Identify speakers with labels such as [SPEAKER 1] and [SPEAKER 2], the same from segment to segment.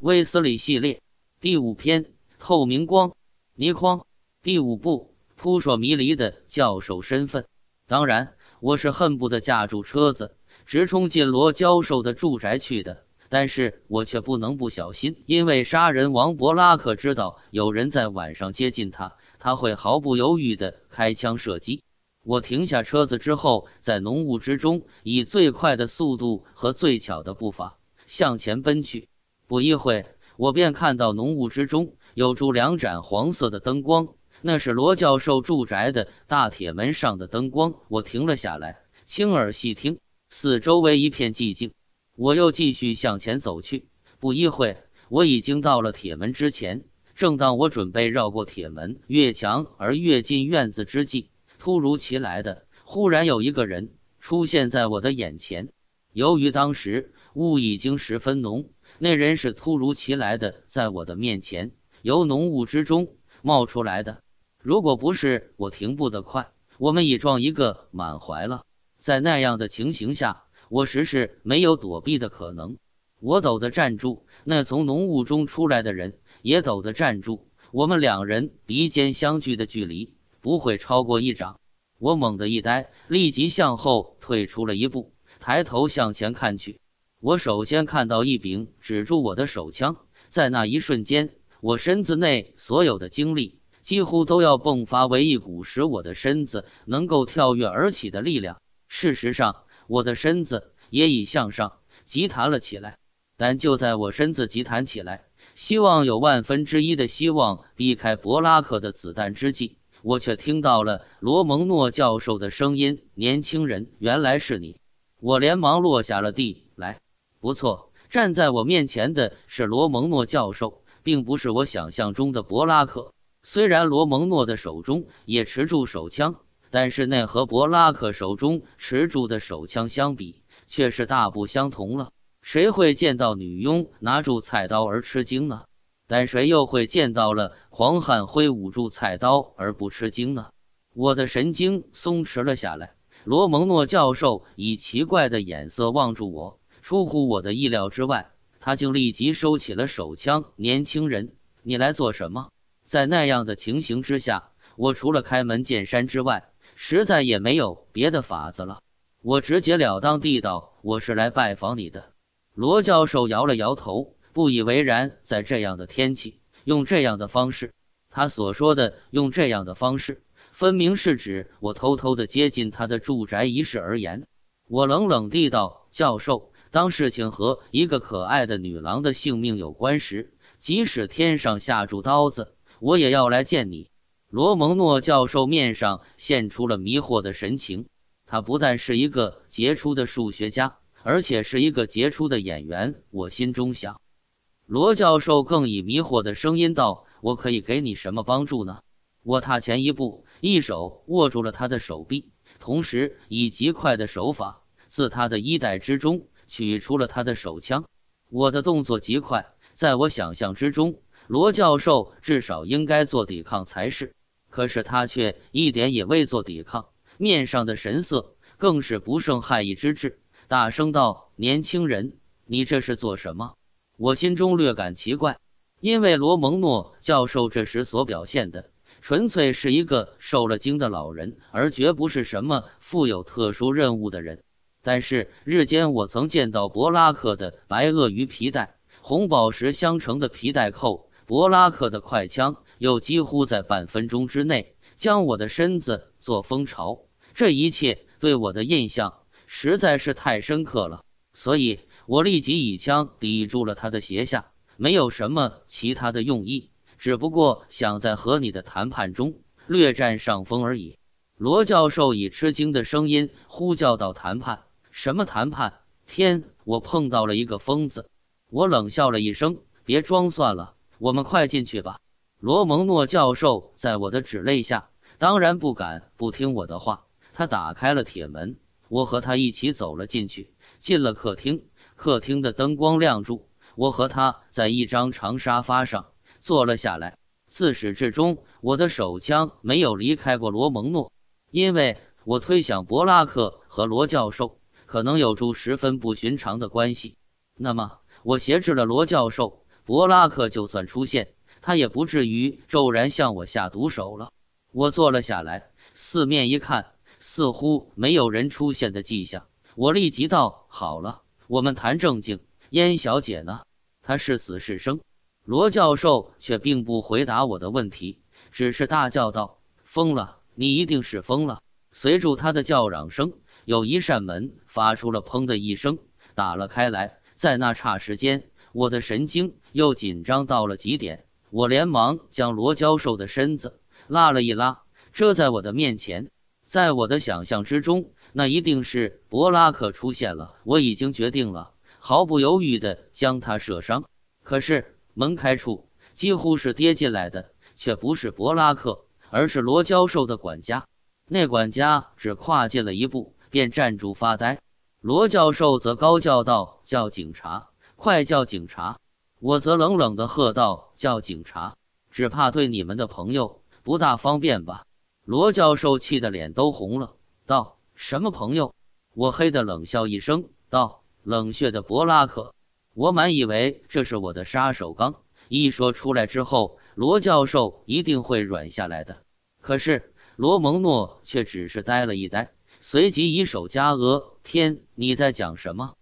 [SPEAKER 1] 威斯里系列第五篇《透明光》，尼匡第五部《扑朔迷离的教授身份》。当然，我是恨不得架住车子，直冲进罗教授的住宅去的，但是我却不能不小心，因为杀人王伯拉克知道有人在晚上接近他，他会毫不犹豫地开枪射击。我停下车子之后，在浓雾之中，以最快的速度和最巧的步伐向前奔去。不一会我便看到浓雾之中有住两盏黄色的灯光，那是罗教授住宅的大铁门上的灯光。我停了下来，轻耳细听，四周围一片寂静。我又继续向前走去。不一会我已经到了铁门之前。正当我准备绕过铁门，越墙而越进院子之际，突如其来的，忽然有一个人出现在我的眼前。由于当时雾已经十分浓。那人是突如其来的，在我的面前由浓雾之中冒出来的。如果不是我停步的快，我们已撞一个满怀了。在那样的情形下，我实是没有躲避的可能。我抖的站住，那从浓雾中出来的人也抖的站住。我们两人鼻尖相距的距离不会超过一掌。我猛地一呆，立即向后退出了一步，抬头向前看去。我首先看到一柄止住我的手枪，在那一瞬间，我身子内所有的精力几乎都要迸发为一股使我的身子能够跳跃而起的力量。事实上，我的身子也已向上急弹了起来。但就在我身子急弹起来，希望有万分之一的希望避开博拉克的子弹之际，我却听到了罗蒙诺教授的声音：“年轻人，原来是你！”我连忙落下了地来。不错，站在我面前的是罗蒙诺教授，并不是我想象中的博拉克。虽然罗蒙诺的手中也持住手枪，但是那和博拉克手中持住的手枪相比，却是大不相同了。谁会见到女佣拿住菜刀而吃惊呢？但谁又会见到了狂汉挥舞住菜刀而不吃惊呢？我的神经松弛了下来。罗蒙诺教授以奇怪的眼色望住我。出乎我的意料之外，他竟立即收起了手枪。年轻人，你来做什么？在那样的情形之下，我除了开门见山之外，实在也没有别的法子了。我直截了当地道：“我是来拜访你的。”罗教授摇了摇头，不以为然。在这样的天气，用这样的方式，他所说的“用这样的方式”，分明是指我偷偷地接近他的住宅一事而言。我冷冷地道：“教授。”当事情和一个可爱的女郎的性命有关时，即使天上下住刀子，我也要来见你，罗蒙诺教授面上现出了迷惑的神情。他不但是一个杰出的数学家，而且是一个杰出的演员。我心中想，罗教授更以迷惑的声音道：“我可以给你什么帮助呢？”我踏前一步，一手握住了他的手臂，同时以极快的手法自他的衣袋之中。取出了他的手枪，我的动作极快。在我想象之中，罗教授至少应该做抵抗才是，可是他却一点也未做抵抗，面上的神色更是不胜害意之至，大声道：“年轻人，你这是做什么？”我心中略感奇怪，因为罗蒙诺教授这时所表现的，纯粹是一个受了惊的老人，而绝不是什么负有特殊任务的人。但是日间我曾见到博拉克的白鳄鱼皮带，红宝石相成的皮带扣，博拉克的快枪，又几乎在半分钟之内将我的身子做蜂巢。这一切对我的印象实在是太深刻了，所以我立即以枪抵住了他的鞋下，没有什么其他的用意，只不过想在和你的谈判中略占上风而已。罗教授以吃惊的声音呼叫到：“谈判。”什么谈判？天！我碰到了一个疯子。我冷笑了一声，别装算了，我们快进去吧。罗蒙诺教授在我的指令下，当然不敢不听我的话。他打开了铁门，我和他一起走了进去，进了客厅。客厅的灯光亮住，我和他在一张长沙发上坐了下来。自始至终，我的手枪没有离开过罗蒙诺，因为我推想伯拉克和罗教授。可能有着十分不寻常的关系。那么，我挟持了罗教授，博拉克就算出现，他也不至于骤然向我下毒手了。我坐了下来，四面一看，似乎没有人出现的迹象。我立即道：“好了，我们谈正经。燕小姐呢？她是死是生？”罗教授却并不回答我的问题，只是大叫道：“疯了！你一定是疯了！”随着他的叫嚷声。有一扇门发出了“砰”的一声，打了开来。在那刹时间，我的神经又紧张到了极点。我连忙将罗教授的身子拉了一拉，遮在我的面前。在我的想象之中，那一定是博拉克出现了。我已经决定了，毫不犹豫地将他射伤。可是门开处，几乎是跌进来的，却不是博拉克，而是罗教授的管家。那管家只跨进了一步。便站住发呆，罗教授则高叫道：“叫警察，快叫警察！”我则冷冷的喝道：“叫警察，只怕对你们的朋友不大方便吧？”罗教授气得脸都红了，道：“什么朋友？”我黑的冷笑一声，道：“冷血的博拉克！”我满以为这是我的杀手，刚一说出来之后，罗教授一定会软下来的，可是罗蒙诺却只是呆了一呆。随即以手加额，天，你在讲什么？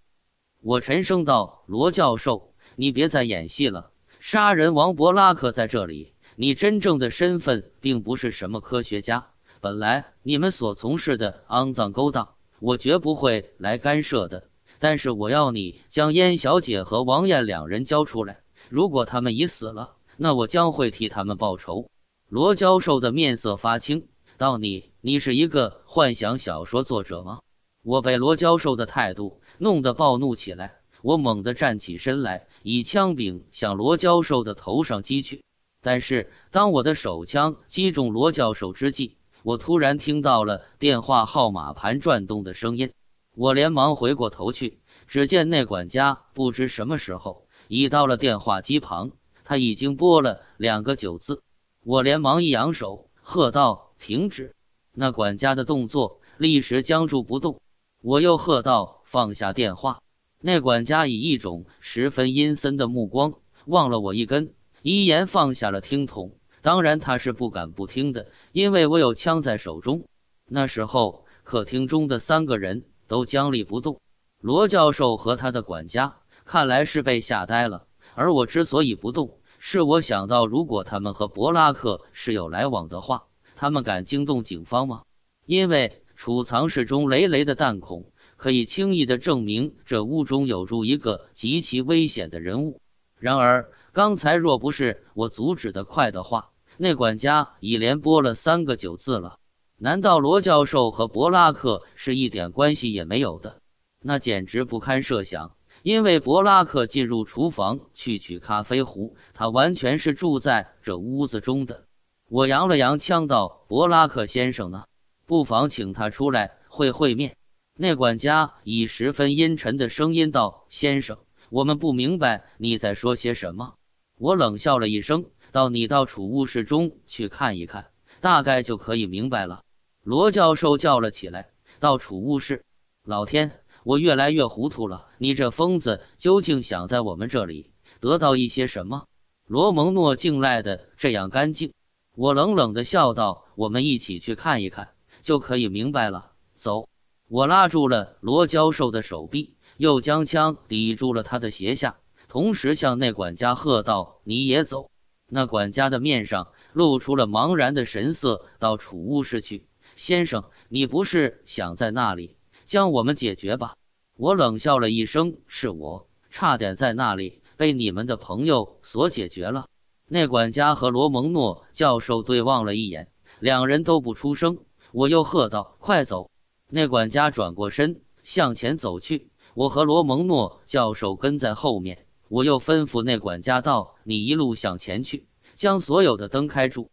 [SPEAKER 1] 我沉声道：“罗教授，你别再演戏了。杀人王勃拉克在这里，你真正的身份并不是什么科学家。本来你们所从事的肮脏勾当，我绝不会来干涉的。但是我要你将燕小姐和王艳两人交出来。如果他们已死了，那我将会替他们报仇。”罗教授的面色发青。到你，你是一个幻想小说作者吗？我被罗教授的态度弄得暴怒起来，我猛地站起身来，以枪柄向罗教授的头上击去。但是，当我的手枪击中罗教授之际，我突然听到了电话号码盘转动的声音。我连忙回过头去，只见那管家不知什么时候已到了电话机旁，他已经拨了两个九字。我连忙一扬手，喝道。停止！那管家的动作立时僵住不动。我又喝道：“放下电话！”那管家以一种十分阴森的目光望了我一根，依言放下了听筒。当然，他是不敢不听的，因为我有枪在手中。那时候，客厅中的三个人都僵立不动。罗教授和他的管家看来是被吓呆了，而我之所以不动，是我想到，如果他们和博拉克是有来往的话。他们敢惊动警方吗？因为储藏室中累累的弹孔，可以轻易地证明这屋中有住一个极其危险的人物。然而，刚才若不是我阻止的快的话，那管家已连拨了三个九字了。难道罗教授和博拉克是一点关系也没有的？那简直不堪设想。因为博拉克进入厨房去取咖啡壶，他完全是住在这屋子中的。我扬了扬腔道：“博拉克先生呢？不妨请他出来会会面。”那管家以十分阴沉的声音道：“先生，我们不明白你在说些什么。”我冷笑了一声，道：“你到储物室中去看一看，大概就可以明白了。”罗教授叫了起来：“到储物室！”老天，我越来越糊涂了。你这疯子究竟想在我们这里得到一些什么？”罗蒙诺敬赖的这样干净。我冷冷地笑道：“我们一起去看一看，就可以明白了。”走，我拉住了罗教授的手臂，又将枪抵住了他的鞋下，同时向那管家喝道：“你也走！”那管家的面上露出了茫然的神色，到储物室去。先生，你不是想在那里将我们解决吧？我冷笑了一声：“是我差点在那里被你们的朋友所解决了。”那管家和罗蒙诺教授对望了一眼，两人都不出声。我又喝道：“快走！”那管家转过身向前走去，我和罗蒙诺教授跟在后面。我又吩咐那管家道：“你一路向前去，将所有的灯开住。”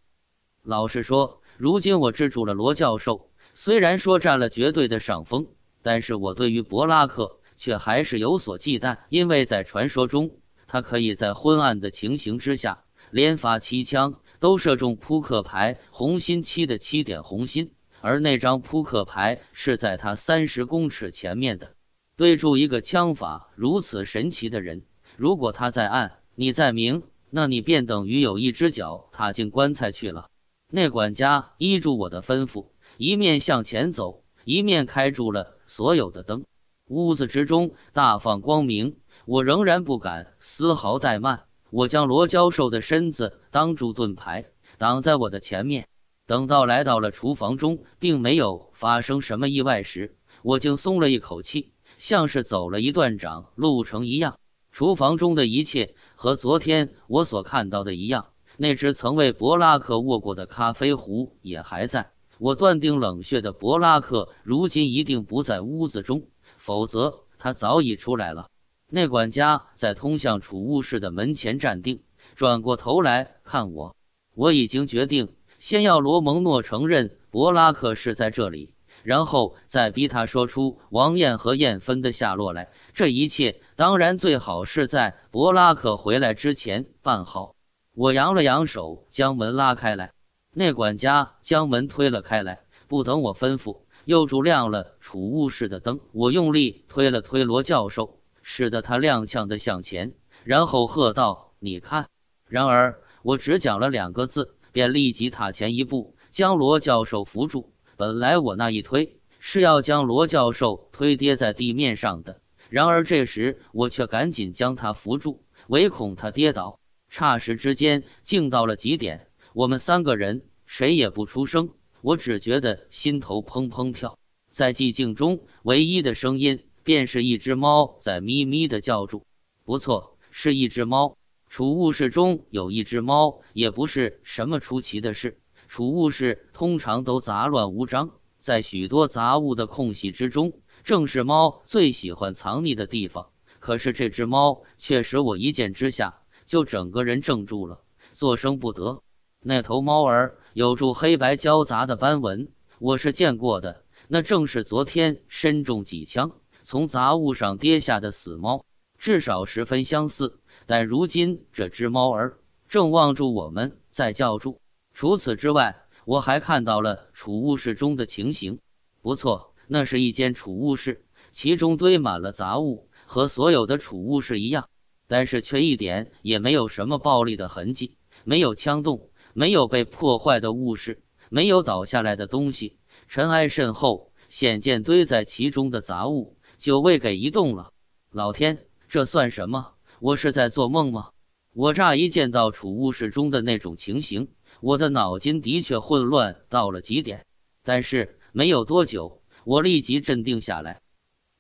[SPEAKER 1] 老实说，如今我制住了罗教授，虽然说占了绝对的上风，但是我对于博拉克却还是有所忌惮，因为在传说中，他可以在昏暗的情形之下。连发七枪都射中扑克牌红心七的七点红心，而那张扑克牌是在他三十公尺前面的。对住一个枪法如此神奇的人，如果他在暗，你在明，那你便等于有一只脚踏进棺材去了。那管家依住我的吩咐，一面向前走，一面开住了所有的灯，屋子之中大放光明。我仍然不敢丝毫怠慢。我将罗教授的身子当住盾牌，挡在我的前面。等到来到了厨房中，并没有发生什么意外时，我竟松了一口气，像是走了一段长路程一样。厨房中的一切和昨天我所看到的一样，那只曾为博拉克握过的咖啡壶也还在。我断定冷血的博拉克如今一定不在屋子中，否则他早已出来了。那管家在通向储物室的门前站定，转过头来看我。我已经决定，先要罗蒙诺承认博拉克是在这里，然后再逼他说出王艳和燕芬的下落来。这一切当然最好是在博拉克回来之前办好。我扬了扬手，将门拉开来。那管家将门推了开来，不等我吩咐，又主亮了储物室的灯。我用力推了推罗教授。使得他踉跄地向前，然后喝道：“你看！”然而我只讲了两个字，便立即踏前一步，将罗教授扶住。本来我那一推是要将罗教授推跌在地面上的，然而这时我却赶紧将他扶住，唯恐他跌倒。霎时之间，静到了极点，我们三个人谁也不出声，我只觉得心头砰砰跳，在寂静中，唯一的声音。便是一只猫在咪咪的叫住，不错，是一只猫。储物室中有一只猫，也不是什么出奇的事。储物室通常都杂乱无章，在许多杂物的空隙之中，正是猫最喜欢藏匿的地方。可是这只猫却使我一见之下就整个人怔住了，作声不得。那头猫儿有住黑白交杂的斑纹，我是见过的，那正是昨天身中几枪。从杂物上跌下的死猫，至少十分相似。但如今这只猫儿正望住我们，在叫住。除此之外，我还看到了储物室中的情形。不错，那是一间储物室，其中堆满了杂物，和所有的储物室一样。但是却一点也没有什么暴力的痕迹，没有枪洞，没有被破坏的物事，没有倒下来的东西，尘埃甚厚，显见堆在其中的杂物。酒味给移动了，老天，这算什么？我是在做梦吗？我乍一见到储物室中的那种情形，我的脑筋的确混乱到了极点。但是没有多久，我立即镇定下来。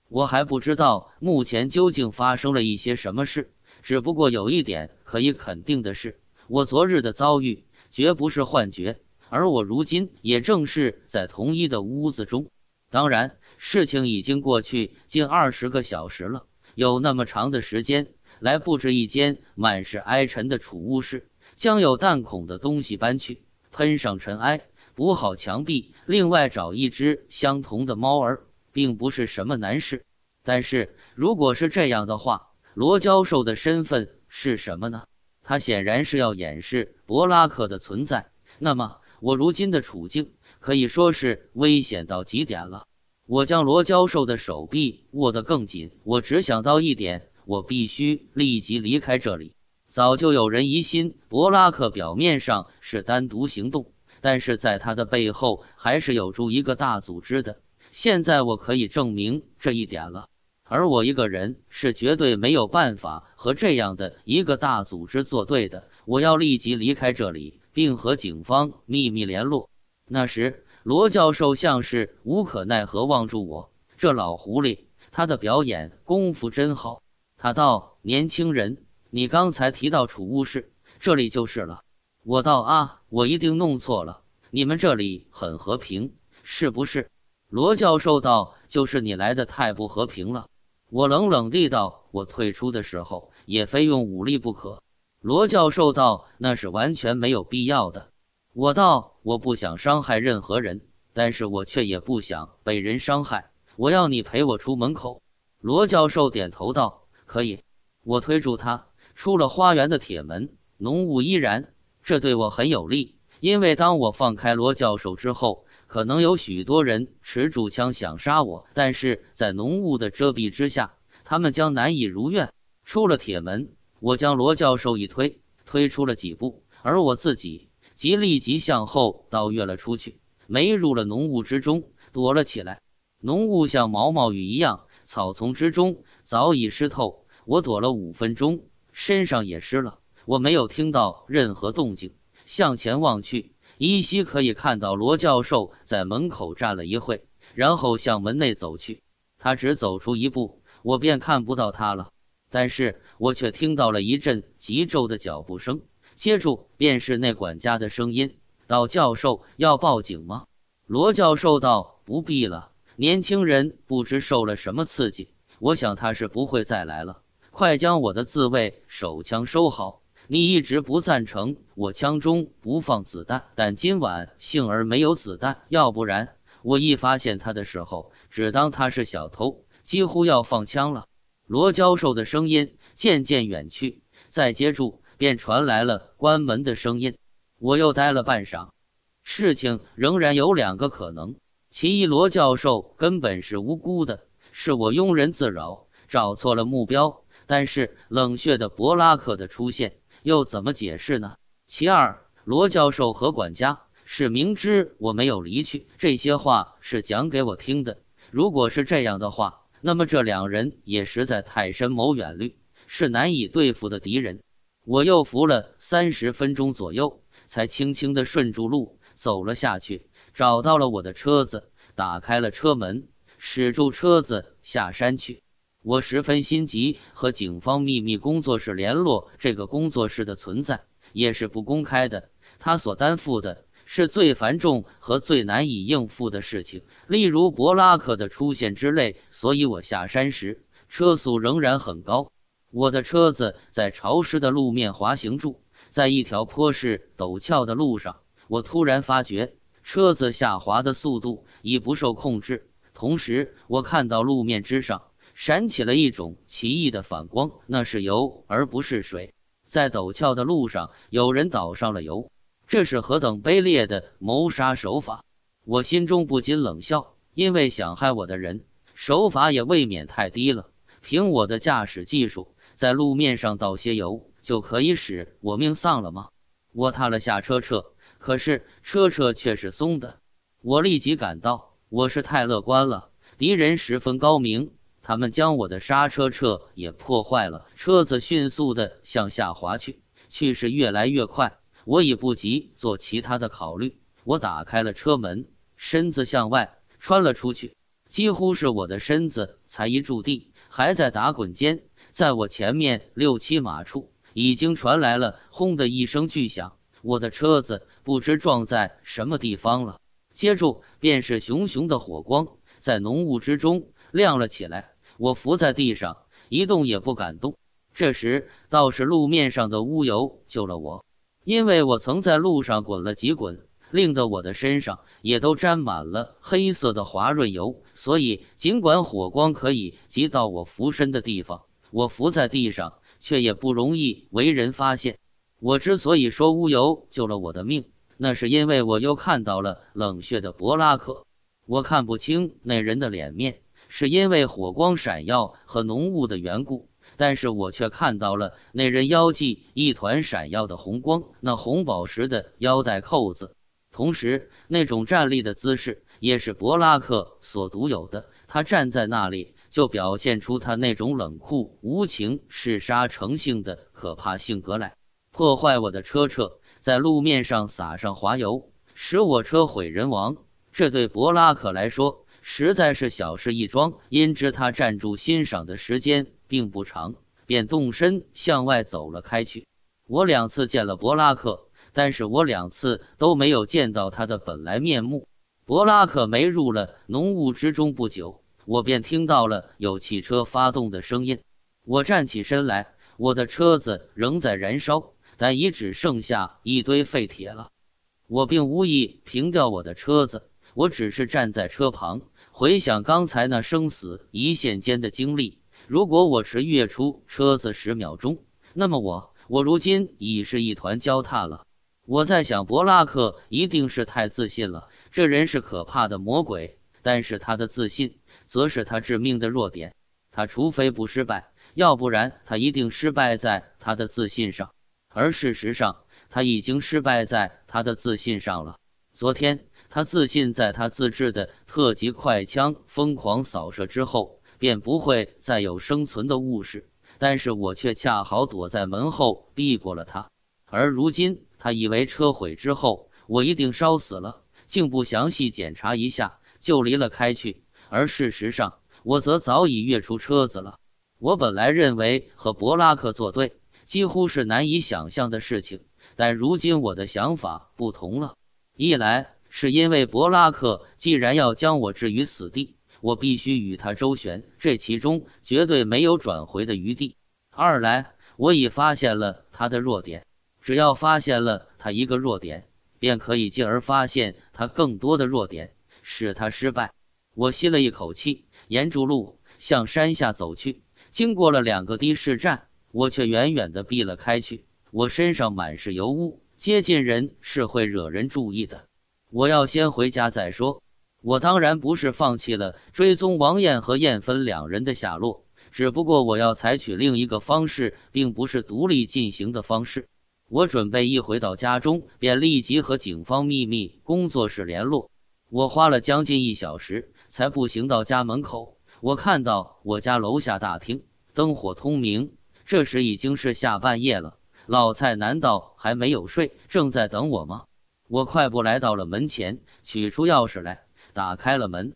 [SPEAKER 1] 我还不知道目前究竟发生了一些什么事，只不过有一点可以肯定的是，我昨日的遭遇绝不是幻觉，而我如今也正是在同一的屋子中。当然。事情已经过去近二十个小时了，有那么长的时间来布置一间满是埃尘的储物室，将有弹孔的东西搬去，喷上尘埃，补好墙壁。另外找一只相同的猫儿，并不是什么难事。但是如果是这样的话，罗教授的身份是什么呢？他显然是要掩饰博拉克的存在。那么我如今的处境可以说是危险到极点了。我将罗教授的手臂握得更紧。我只想到一点，我必须立即离开这里。早就有人疑心博拉克表面上是单独行动，但是在他的背后还是有助一个大组织的。现在我可以证明这一点了。而我一个人是绝对没有办法和这样的一个大组织作对的。我要立即离开这里，并和警方秘密联络。那时。罗教授像是无可奈何望住我，这老狐狸，他的表演功夫真好。他道：“年轻人，你刚才提到储物室，这里就是了。”我道：“啊，我一定弄错了。你们这里很和平，是不是？”罗教授道：“就是你来的太不和平了。”我冷冷地道：“我退出的时候也非用武力不可。”罗教授道：“那是完全没有必要的。”我道。我不想伤害任何人，但是我却也不想被人伤害。我要你陪我出门口。”罗教授点头道：“可以。”我推住他，出了花园的铁门。浓雾依然，这对我很有利，因为当我放开罗教授之后，可能有许多人持住枪想杀我，但是在浓雾的遮蔽之下，他们将难以如愿。出了铁门，我将罗教授一推，推出了几步，而我自己。即立即向后倒跃了出去，没入了浓雾之中，躲了起来。浓雾像毛毛雨一样，草丛之中早已湿透。我躲了五分钟，身上也湿了。我没有听到任何动静，向前望去，依稀可以看到罗教授在门口站了一会，然后向门内走去。他只走出一步，我便看不到他了。但是我却听到了一阵急骤的脚步声。接住，便是那管家的声音。道：“教授要报警吗？”罗教授道：“不必了。年轻人不知受了什么刺激，我想他是不会再来了。快将我的自卫手枪收好。你一直不赞成我枪中不放子弹，但今晚幸而没有子弹，要不然我一发现他的时候，只当他是小偷，几乎要放枪了。”罗教授的声音渐渐远去。再接住。便传来了关门的声音。我又呆了半晌，事情仍然有两个可能：其一，罗教授根本是无辜的，是我庸人自扰，找错了目标；但是冷血的博拉克的出现又怎么解释呢？其二，罗教授和管家是明知我没有离去，这些话是讲给我听的。如果是这样的话，那么这两人也实在太深谋远虑，是难以对付的敌人。我又扶了三十分钟左右，才轻轻地顺住路走了下去，找到了我的车子，打开了车门，驶住车子下山去。我十分心急，和警方秘密工作室联络。这个工作室的存在也是不公开的，他所担负的是最繁重和最难以应付的事情，例如博拉克的出现之类。所以我下山时车速仍然很高。我的车子在潮湿的路面滑行住，在一条坡势陡峭的路上，我突然发觉车子下滑的速度已不受控制。同时，我看到路面之上闪起了一种奇异的反光，那是油而不是水。在陡峭的路上有人倒上了油，这是何等卑劣的谋杀手法！我心中不禁冷笑，因为想害我的人手法也未免太低了。凭我的驾驶技术。在路面上倒些油，就可以使我命丧了吗？我踏了下车车，可是车车却是松的。我立即感到我是太乐观了，敌人十分高明，他们将我的刹车车也破坏了。车子迅速的向下滑去，去势越来越快，我已不及做其他的考虑。我打开了车门，身子向外穿了出去，几乎是我的身子才一驻地，还在打滚间。在我前面六七码处，已经传来了“轰”的一声巨响。我的车子不知撞在什么地方了，接住便是熊熊的火光在浓雾之中亮了起来。我伏在地上，一动也不敢动。这时倒是路面上的污油救了我，因为我曾在路上滚了几滚，令得我的身上也都沾满了黑色的滑润油，所以尽管火光可以及到我浮身的地方。我伏在地上，却也不容易为人发现。我之所以说乌尤救了我的命，那是因为我又看到了冷血的博拉克。我看不清那人的脸面，是因为火光闪耀和浓雾的缘故，但是我却看到了那人腰际一团闪耀的红光，那红宝石的腰带扣子。同时，那种站立的姿势也是博拉克所独有的。他站在那里。就表现出他那种冷酷无情、嗜杀成性的可怕性格来，破坏我的车车，在路面上撒上滑油，使我车毁人亡。这对博拉克来说实在是小事一桩。因知他站住欣赏的时间并不长，便动身向外走了开去。我两次见了博拉克，但是我两次都没有见到他的本来面目。博拉克没入了浓雾之中不久。我便听到了有汽车发动的声音，我站起身来，我的车子仍在燃烧，但已只剩下一堆废铁了。我并无意平掉我的车子，我只是站在车旁回想刚才那生死一线间的经历。如果我迟跃出车子十秒钟，那么我我如今已是一团焦炭了。我在想，博拉克一定是太自信了，这人是可怕的魔鬼，但是他的自信。则是他致命的弱点，他除非不失败，要不然他一定失败在他的自信上。而事实上，他已经失败在他的自信上了。昨天，他自信在他自制的特级快枪疯狂扫射之后，便不会再有生存的误事。但是我却恰好躲在门后避过了他。而如今，他以为车毁之后，我一定烧死了，竟不详细检查一下就离了开去。而事实上，我则早已跃出车子了。我本来认为和博拉克作对几乎是难以想象的事情，但如今我的想法不同了。一来是因为博拉克既然要将我置于死地，我必须与他周旋，这其中绝对没有转回的余地；二来我已发现了他的弱点，只要发现了他一个弱点，便可以进而发现他更多的弱点，使他失败。我吸了一口气，沿着路向山下走去。经过了两个的士站，我却远远地避了开去。我身上满是油污，接近人是会惹人注意的。我要先回家再说。我当然不是放弃了追踪王艳和燕芬两人的下落，只不过我要采取另一个方式，并不是独立进行的方式。我准备一回到家中，便立即和警方秘密工作室联络。我花了将近一小时。才步行到家门口，我看到我家楼下大厅灯火通明。这时已经是下半夜了，老蔡难道还没有睡，正在等我吗？我快步来到了门前，取出钥匙来，打开了门。